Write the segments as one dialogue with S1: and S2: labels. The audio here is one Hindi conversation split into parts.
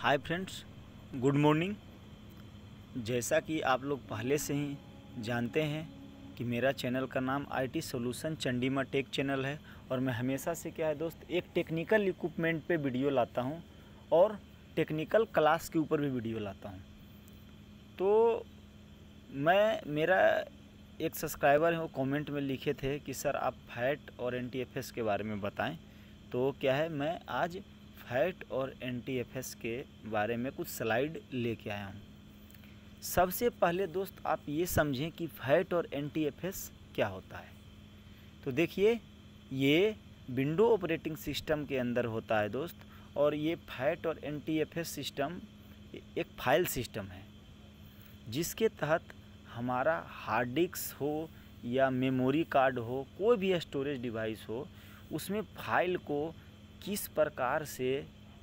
S1: हाय फ्रेंड्स गुड मॉर्निंग जैसा कि आप लोग पहले से ही जानते हैं कि मेरा चैनल का नाम IT solution Chandima tech channel है और मैं हमेशा से क्या है दोस्त एक टेक्निकल इक्विपमेंट पे वीडियो लाता हूँ और टेक्निकल क्लास के ऊपर भी वीडियो लाता हूँ तो मैं मेरा एक सब्सक्राइबर है वो कॉमेंट में लिखे थे कि सर आप फैट और एन के बारे में बताएं तो क्या है मैं आज हैट और एन के बारे में कुछ स्लाइड लेके आया हूँ सबसे पहले दोस्त आप ये समझें कि फैट और एन क्या होता है तो देखिए ये विंडो ऑपरेटिंग सिस्टम के अंदर होता है दोस्त और ये फैट और एन सिस्टम एक फाइल सिस्टम है जिसके तहत हमारा हार्ड डिस्क हो या मेमोरी कार्ड हो कोई भी स्टोरेज डिवाइस हो उसमें फाइल को किस प्रकार से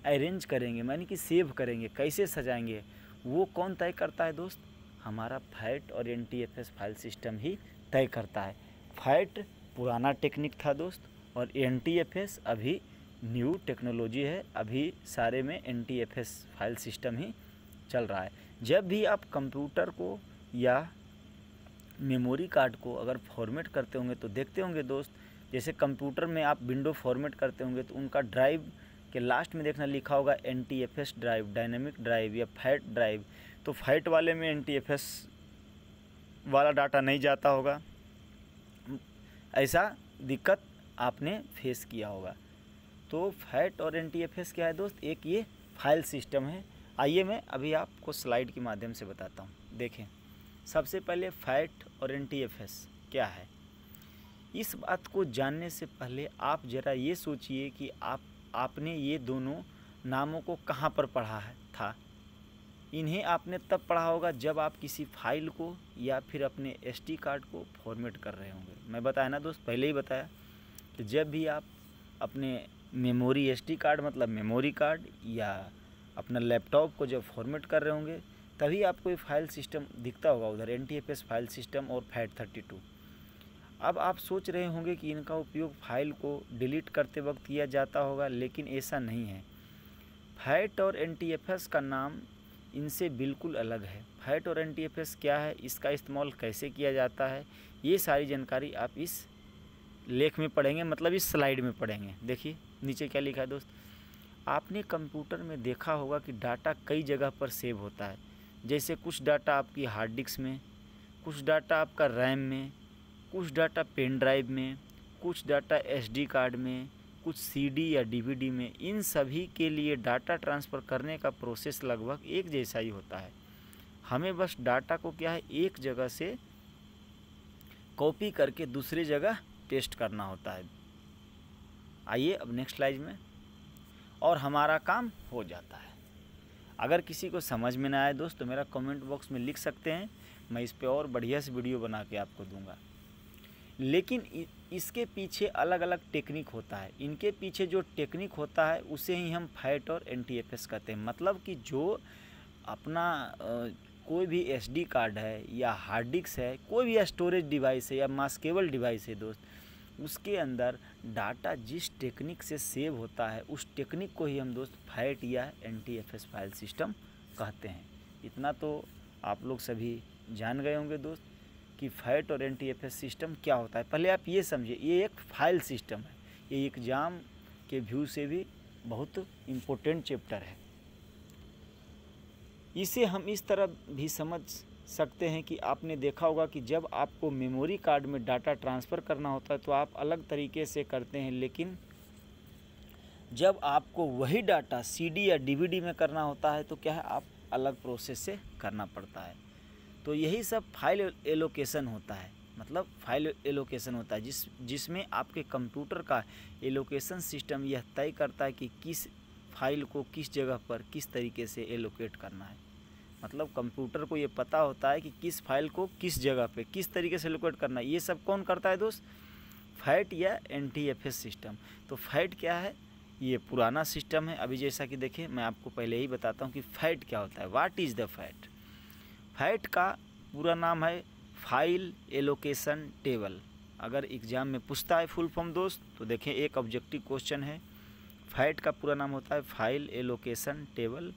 S1: अरेंज करेंगे यानी कि सेव करेंगे कैसे सजाएंगे वो कौन तय करता है दोस्त हमारा फैट और N T F S file system ही तय करता है फैट पुराना टेक्निक था दोस्त और एन टी एफ एस अभी न्यू टेक्नोलॉजी है अभी सारे में N T F S file system ही चल रहा है जब भी आप कंप्यूटर को या मेमोरी कार्ड को अगर फॉर्मेट करते होंगे तो देखते होंगे दोस्त जैसे कंप्यूटर में आप विंडो फॉर्मेट करते होंगे तो उनका ड्राइव के लास्ट में देखना लिखा होगा N T F S drive dynamic drive या फैट ड्राइव तो फैट वाले में एन टी एफ एस वाला डाटा नहीं जाता होगा ऐसा दिक्कत आपने फेस किया होगा तो फैट और एन टी एफ एस क्या है दोस्त एक ये फाइल सिस्टम है आइए मैं अभी आपको स्लाइड के माध्यम से बताता हूँ देखें सबसे पहले फैट और एन टी एफ एस क्या है इस बात को जानने से पहले आप ज़रा ये सोचिए कि आप आपने ये दोनों नामों को कहाँ पर पढ़ा है था इन्हें आपने तब पढ़ा होगा जब आप किसी फाइल को या फिर अपने एस कार्ड को फॉर्मेट कर रहे होंगे मैं बताया ना दोस्त पहले ही बताया कि तो जब भी आप अपने मेमोरी एस कार्ड मतलब मेमोरी कार्ड या अपना लैपटॉप को जब फॉर्मेट कर रहे होंगे तभी आपको ये फाइल सिस्टम दिखता होगा उधर एन फाइल सिस्टम और फैट थर्टी टू अब आप सोच रहे होंगे कि इनका उपयोग फाइल को डिलीट करते वक्त किया जाता होगा लेकिन ऐसा नहीं है फैट और एन का नाम इनसे बिल्कुल अलग है फैट और एन क्या है इसका इस्तेमाल कैसे किया जाता है ये सारी जानकारी आप इस लेख में पढ़ेंगे मतलब इस स्लाइड में पढ़ेंगे देखिए नीचे क्या लिखा है दोस्त आपने कंप्यूटर में देखा होगा कि डाटा कई जगह पर सेव होता है जैसे कुछ डाटा आपकी हार्ड डिस्क में कुछ डाटा आपका रैम में कुछ डाटा पेन ड्राइव में कुछ डाटा एस कार्ड में कुछ सी या डी में इन सभी के लिए डाटा ट्रांसफ़र करने का प्रोसेस लगभग एक जैसा ही होता है हमें बस डाटा को क्या है एक जगह से कॉपी करके दूसरी जगह टेस्ट करना होता है आइए अब नेक्स्ट स्लाइड में और हमारा काम हो जाता है अगर किसी को समझ में ना आए दोस्त तो मेरा कमेंट बॉक्स में लिख सकते हैं मैं इस पर और बढ़िया से वीडियो बना के आपको दूंगा लेकिन इसके पीछे अलग अलग टेक्निक होता है इनके पीछे जो टेक्निक होता है उसे ही हम फैट और एन कहते हैं मतलब कि जो अपना कोई भी एस कार्ड है या हार्ड डिस्क है कोई भी स्टोरेज डिवाइस है या मास्केबल डिवाइस है दोस्त उसके अंदर डाटा जिस टेक्निक से सेव होता है उस टेक्निक को ही हम दोस्त फैट या एन फाइल सिस्टम कहते हैं इतना तो आप लोग सभी जान गए होंगे दोस्त कि फैट और एन सिस्टम क्या होता है पहले आप ये समझिए ये एक फाइल सिस्टम है ये एग्ज़ाम के व्यू से भी बहुत इम्पोर्टेंट चैप्टर है इसे हम इस तरह भी समझ सकते हैं कि आपने देखा होगा कि जब आपको मेमोरी कार्ड में डाटा ट्रांसफ़र करना होता है तो आप अलग तरीके से करते हैं लेकिन जब आपको वही डाटा सीडी या डीवीडी में करना होता है तो क्या है आप अलग प्रोसेस से करना पड़ता है तो यही सब फाइल एलोकेशन होता है मतलब फाइल एलोकेशन होता है जिस जिसमें आपके कंप्यूटर का एलोकेशन सिस्टम यह तय करता है कि किस फाइल को किस जगह पर किस तरीके से एलोकेट करना है मतलब कंप्यूटर को ये पता होता है कि किस फाइल को किस जगह पे किस तरीके से एलोकेट करना है ये सब कौन करता है दोस्त फैट या N T F S system तो फैट क्या है ये पुराना सिस्टम है अभी जैसा कि देखें मैं आपको पहले ही बताता हूँ कि फैट क्या होता है what is the FAT FAT का पूरा नाम है फाइल एलोकेशन टेबल अगर एग्ज़ाम में पूछता है फुल फॉर्म दोस्त तो देखें एक ऑब्जेक्टिव क्वेश्चन है फैट का पूरा नाम होता है फाइल एलोकेशन टेबल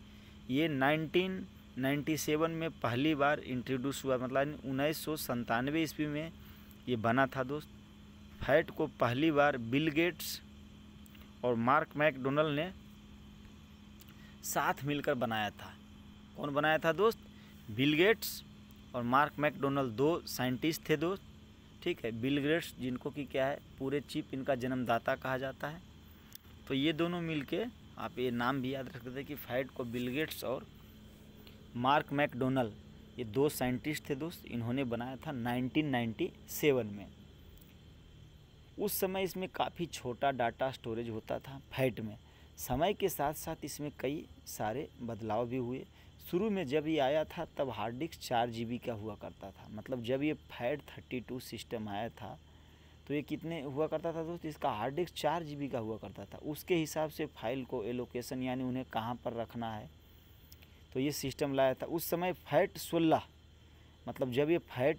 S1: ये 1997 में पहली बार इंट्रोड्यूस हुआ मतलब उन्नीस सौ ईस्वी में ये बना था दोस्त फैट को पहली बार बिल गेट्स और मार्क मैकडोनल्ड ने साथ मिलकर बनाया था कौन बनाया था दोस्त बिल गेट्स और मार्क मैकडोनल्ड दो साइंटिस्ट थे दो ठीक है बिल गेट्स जिनको कि क्या है पूरे चिप इनका जन्मदाता कहा जाता है तो ये दोनों मिलके आप ये नाम भी याद रखते थे कि फाइट को बिल गेट्स और मार्क मैकडोनल्ड ये दो साइंटिस्ट थे दोस्त इन्होंने बनाया था 1997 में उस समय इसमें काफ़ी छोटा डाटा स्टोरेज होता था फैट में समय के साथ साथ इसमें कई सारे बदलाव भी हुए शुरू में जब ये आया था तब हार्ड डिस्क चार जी का हुआ करता था मतलब जब ये फैट थर्टी टू सिस्टम आया था तो ये कितने हुआ करता था दोस्त इसका हार्ड डिस्क चार जी का हुआ करता था उसके हिसाब से फाइल को एलोकेशन यानी उन्हें कहाँ पर रखना है तो ये सिस्टम लाया था उस समय फैट सोलह मतलब जब ये फैट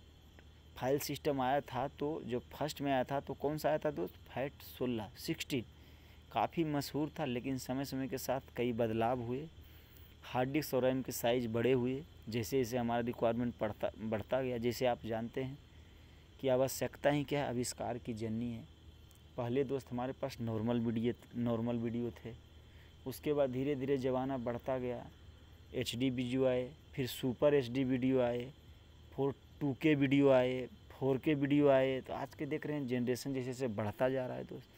S1: फाइल सिस्टम आया था तो जो फर्स्ट में आया था तो कौन सा आया था दोस्त फैट सोलह सिक्सटीन काफ़ी मशहूर था लेकिन समय समय के साथ कई बदलाव हुए हार्ड डिस्क और रैम के साइज़ बड़े हुए जैसे जैसे हमारा रिक्वायरमेंट बढ़ता बढ़ता गया जैसे आप जानते हैं कि आवश्यकता ही क्या आविष्कार की जननी है पहले दोस्त हमारे पास नॉर्मल वीडियो नॉर्मल वीडियो थे उसके बाद धीरे धीरे जमाना बढ़ता गया एच डी वीडियो आए फिर सुपर एच डी वीडियो आए फोर टू के वीडियो आए फोर के वीडियो आए तो आज के देख रहे हैं जनरेशन जैसे जैसे बढ़ता जा रहा है दोस्त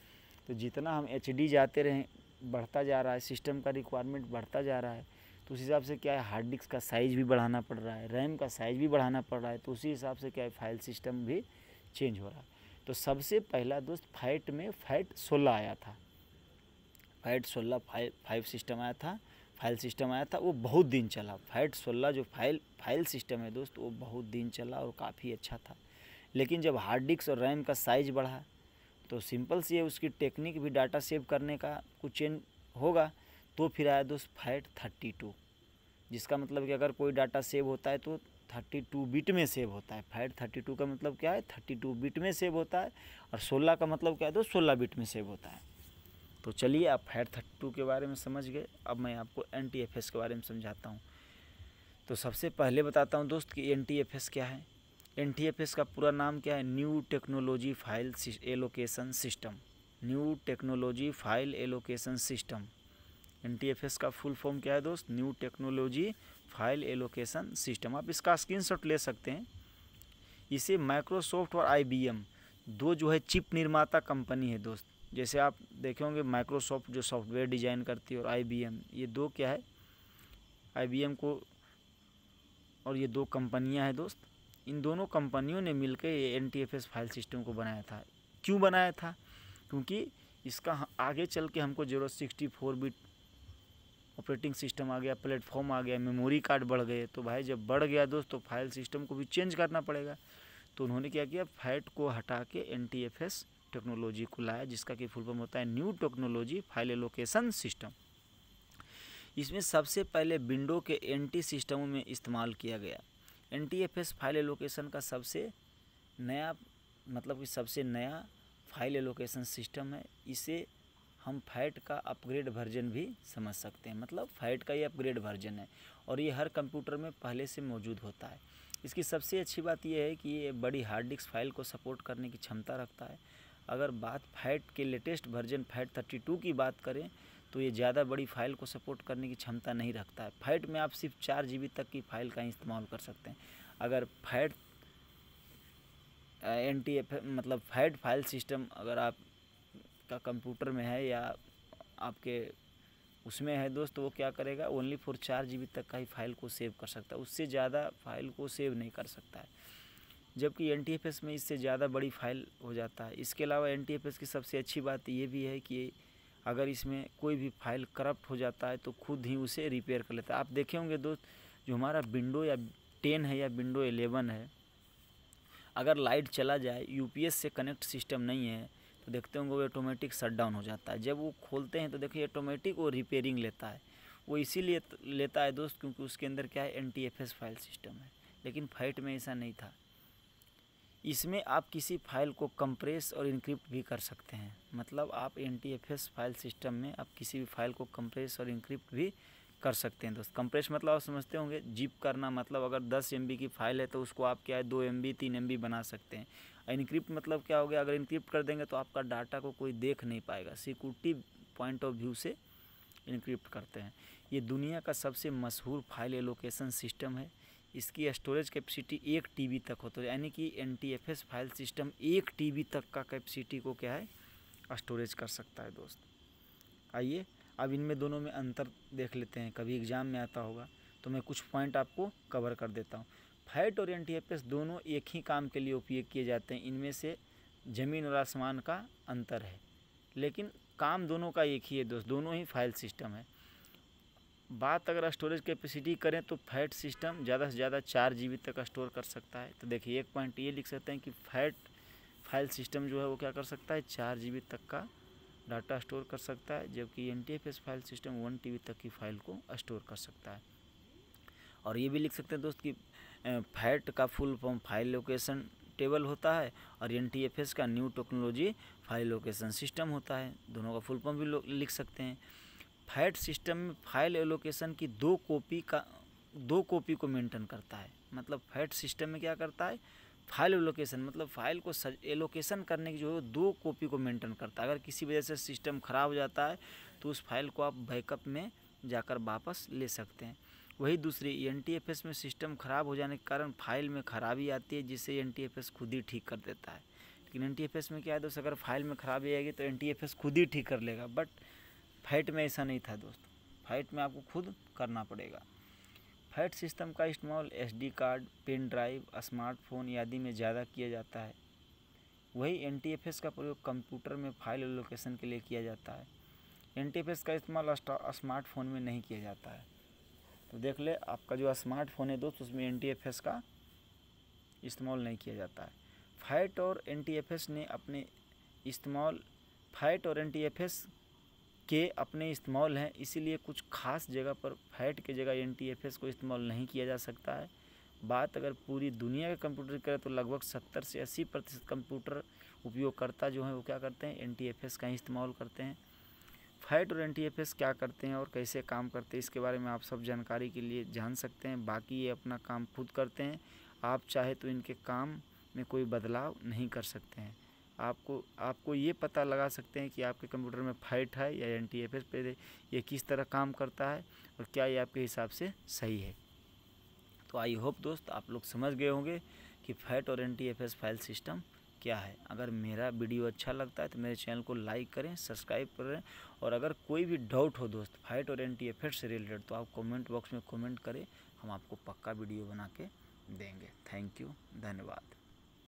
S1: तो जितना हम एच डी जाते रहें बढ़ता जा रहा है सिस्टम का रिक्वायरमेंट बढ़ता जा रहा है तो उस हिसाब से क्या है हार्ड डिस्क का साइज़ भी बढ़ाना पड़ रहा है रैम का साइज़ भी बढ़ाना पड़ रहा है तो उसी हिसाब से क्या है फाइल सिस्टम भी चेंज हो रहा है तो सबसे पहला दोस्त फैट में फैट सोलह आया था फैट सोलह फाइव फाइव सिस्टम आया था फाइल सिस्टम आया था वो बहुत दिन चला फैट सोलह जो फाइल फाइल सिस्टम है दोस्त वो बहुत दिन चला और काफ़ी अच्छा था लेकिन जब हार्ड डिस्क और रैम का साइज़ बढ़ा तो सिंपल सी है उसकी टेक्निक भी डाटा सेव करने का कुछ चेंज होगा तो फिर आया दोस्त फैट थर्टी टू जिसका मतलब कि अगर कोई डाटा सेव होता है तो थर्टी टू बिट में सेव होता है फैट थर्टी टू का मतलब क्या है थर्टी टू बिट में सेव होता है और सोलह का मतलब क्या है दोस्त सोलह बिट में सेव होता है तो चलिए आप फैट थर्टी टू के बारे में समझ गए अब मैं आपको एन टी एफ एस के बारे में समझाता हूँ तो सबसे पहले बताता हूँ दोस्त कि एन टी एफ एस क्या है एन टी एफ एस का पूरा नाम क्या है new technology file allocation system new technology file allocation system N का फुल फॉर्म क्या है दोस्त new technology file allocation system आप इसका स्क्रीनशॉट ले सकते हैं इसे माइक्रोसॉफ्ट और आईबीएम दो जो है चिप निर्माता कंपनी है दोस्त जैसे आप देखे होंगे माइक्रोसॉफ्ट जो सॉफ्टवेयर डिजाइन करती है और आईबीएम ये दो क्या है आईबीएम को और ये दो कंपनियां हैं दोस्त इन दोनों कंपनियों ने मिलकर ये एन फाइल सिस्टम को बनाया था क्यों बनाया था क्योंकि इसका आगे चल के हमको zero sixty four bit operating system आ गया प्लेटफॉर्म आ गया मेमोरी कार्ड बढ़ गए तो भाई जब बढ़ गया दोस्त तो फाइल सिस्टम को भी चेंज करना पड़ेगा तो उन्होंने क्या किया फैट को हटा के एन टेक्नोलॉजी को लाया जिसका कि फुल फॉर्म होता है new technology file allocation system इसमें सबसे पहले विंडो के एन सिस्टमों में इस्तेमाल किया गया एन फाइल एलोकेशन का सबसे नया मतलब कि सबसे नया फाइल एलोकेशन सिस्टम है इसे हम फैट का अपग्रेड वर्जन भी समझ सकते हैं मतलब फैट का ये अपग्रेड वर्जन है और ये हर कंप्यूटर में पहले से मौजूद होता है इसकी सबसे अच्छी बात यह है कि ये बड़ी हार्ड डिस्क फाइल को सपोर्ट करने की क्षमता रखता है अगर बात फैट के latest version FAT thirty two की बात करें तो ये ज़्यादा बड़ी फाइल को सपोर्ट करने की क्षमता नहीं रखता है फैट में आप सिर्फ चार जी तक की फाइल का इस्तेमाल कर सकते हैं अगर फैट एन टी एफ मतलब फैट फाइल सिस्टम अगर आप आपका कंप्यूटर में है या आपके उसमें है दोस्त तो वो क्या करेगा ओनली फॉर चार जी तक का ही फाइल को सेव कर सकता है उससे ज़्यादा फाइल को सेव नहीं कर सकता है जबकि एन में इससे ज़्यादा बड़ी फाइल हो जाता है इसके अलावा एन की सबसे अच्छी बात ये भी है कि अगर इसमें कोई भी फाइल करप्ट हो जाता है तो खुद ही उसे रिपेयर कर लेता है आप देखे होंगे दोस्त जो हमारा विंडो या टेन है या विंडो एलेवन है अगर लाइट चला जाए यूपीएस से कनेक्ट सिस्टम नहीं है तो देखते होंगे वो ऑटोमेटिक शट डाउन हो जाता है जब वो खोलते हैं तो देखिए ऑटोमेटिक वो रिपेयरिंग लेता है वो इसीलिए लेता है दोस्त क्योंकि उसके अंदर क्या है एन फाइल सिस्टम है लेकिन फाइट में ऐसा नहीं था इसमें आप किसी फाइल को कंप्रेस और इंक्रिप्ट भी कर सकते हैं मतलब आप एन फाइल सिस्टम में आप किसी भी फाइल को कंप्रेस और इंक्रिप्ट भी कर सकते हैं दोस्त कंप्रेस मतलब आप समझते होंगे जिप करना मतलब अगर 10 एम की फ़ाइल है तो उसको आप क्या है दो एम बी तीन एम बना सकते हैं इनक्रिप्ट मतलब क्या हो गया अगर इनक्रिप्ट कर देंगे तो आपका डाटा को कोई देख नहीं पाएगा सिक्योरिटी पॉइंट ऑफ व्यू से इनक्रिप्ट करते हैं ये दुनिया का सबसे मशहूर फाइल एलोकेशन सिस्टम है इसकी स्टोरेज कैपेसिटी एक टीबी तक होती तो है यानी कि एन फाइल सिस्टम एक टीबी तक का कैपेसिटी को क्या है स्टोरेज कर सकता है दोस्त आइए अब इनमें दोनों में अंतर देख लेते हैं कभी एग्ज़ाम में आता होगा तो मैं कुछ पॉइंट आपको कवर कर देता हूँ फैट और एन दोनों एक ही काम के लिए उपयोग किए जाते हैं इनमें से ज़मीन और आसमान का अंतर है लेकिन काम दोनों का एक ही है दोस्त दोनों ही फाइल सिस्टम है बात अगर स्टोरेज कैपेसिटी करें तो फैट सिस्टम ज़्यादा से ज़्यादा चार जी तक स्टोर कर सकता है तो देखिए एक पॉइंट ये लिख सकते हैं कि फैट फाइल सिस्टम जो है वो क्या कर सकता है चार जी तक का डाटा स्टोर कर सकता है जबकि N file system one T तक की फाइल को स्टोर कर सकता है और ये भी लिख सकते हैं दोस्त कि फैट का full form file location table होता है और एन का new technology file location system होता है दोनों का फुल फॉर्म भी लिख सकते हैं फैट सिस्टम में फाइल एलोकेशन की दो कॉपी का दो कॉपी को मेंटेन करता है मतलब फैट सिस्टम में क्या करता है फाइल एलोकेशन मतलब फाइल को सज एलोकेशन करने की जो है दो कॉपी को मेंटेन करता है अगर किसी वजह से सिस्टम ख़राब हो जाता है तो उस फाइल को आप बैकअप में जाकर वापस ले सकते हैं वही दूसरी एन में सिस्टम ख़राब हो जाने के कारण फाइल में ख़राबी आती है जिससे एन खुद ही ठीक कर देता है लेकिन एन में क्या है दोस्त अगर फाइल में ख़राबी आएगी तो एन खुद ही ठीक कर लेगा बट फैट में ऐसा नहीं था दोस्त फैट में आपको खुद करना पड़ेगा फैट सिस्टम का इस्तेमाल S card pen drive smartphone आदि में ज़्यादा किया जाता है वही एन का प्रयोग कंप्यूटर में फाइल लोकेशन के लिए किया जाता है एन का इस्तेमाल स्मार्टफोन में नहीं किया जाता है तो देख ले आपका जो स्मार्टफोन है दोस्त उसमें एन टी का इस्तेमाल नहीं किया जाता है फैट और एन ने अपने इस्तेमाल फैट और एन के अपने इस्तेमाल हैं इसीलिए कुछ खास जगह पर फैट के जगह एन को इस्तेमाल नहीं किया जा सकता है बात अगर पूरी दुनिया के कंप्यूटर करें तो लगभग सत्तर से अस्सी प्रतिशत कंप्यूटर उपयोगकर्ता जो हैं वो क्या करते हैं एन का ही इस्तेमाल करते हैं फैट और एंटी एफ क्या करते हैं और कैसे काम करते हैं इसके बारे में आप सब जानकारी के लिए जान सकते हैं बाकी ये अपना काम खुद करते हैं आप चाहे तो इनके काम में कोई बदलाव नहीं कर सकते हैं आपको आपको ये पता लगा सकते हैं कि आपके कंप्यूटर में फैट है या एन टी एफ एस पे ये किस तरह काम करता है और क्या ये आपके हिसाब से सही है तो आई होप दोस्त आप लोग समझ गए होंगे कि फैट और N T F S file system क्या है अगर मेरा वीडियो अच्छा लगता है तो मेरे चैनल को लाइक करें सब्सक्राइब करें और अगर कोई भी डाउट हो दोस्त फाइट और एंटी अफेयर से रिलेटेड तो आप कमेंट बॉक्स में कमेंट करें हम आपको पक्का वीडियो बना के देंगे थैंक यू धन्यवाद